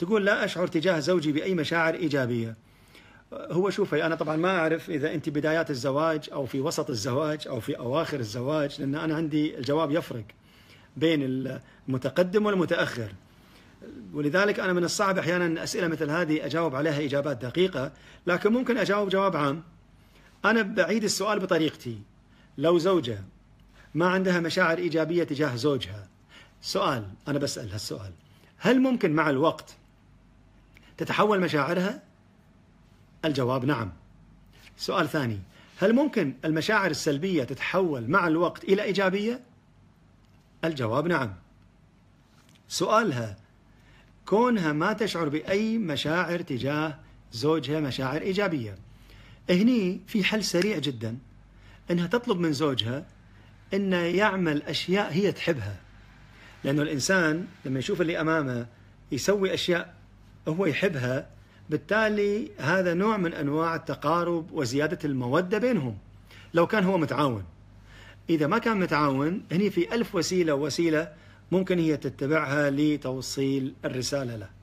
تقول لا أشعر تجاه زوجي بأي مشاعر إيجابية هو شوفي أنا طبعا ما أعرف إذا أنت بدايات الزواج أو في وسط الزواج أو في أواخر الزواج لأن أنا عندي الجواب يفرق بين المتقدم والمتأخر ولذلك أنا من الصعب أحيانا أسئلة مثل هذه أجاوب عليها إجابات دقيقة لكن ممكن أجاوب جواب عام أنا بعيد السؤال بطريقتي لو زوجة ما عندها مشاعر إيجابية تجاه زوجها سؤال أنا بسأل هالسؤال هل ممكن مع الوقت تتحول مشاعرها؟ الجواب نعم. سؤال ثاني، هل ممكن المشاعر السلبية تتحول مع الوقت إلى إيجابية؟ الجواب نعم. سؤالها كونها ما تشعر بأي مشاعر تجاه زوجها مشاعر إيجابية. هني في حل سريع جدا انها تطلب من زوجها انه يعمل اشياء هي تحبها لانه الانسان لما يشوف اللي امامه يسوي اشياء هو يحبها بالتالي هذا نوع من انواع التقارب وزياده الموده بينهم لو كان هو متعاون اذا ما كان متعاون هني في الف وسيله وسيله ممكن هي تتبعها لتوصيل الرساله له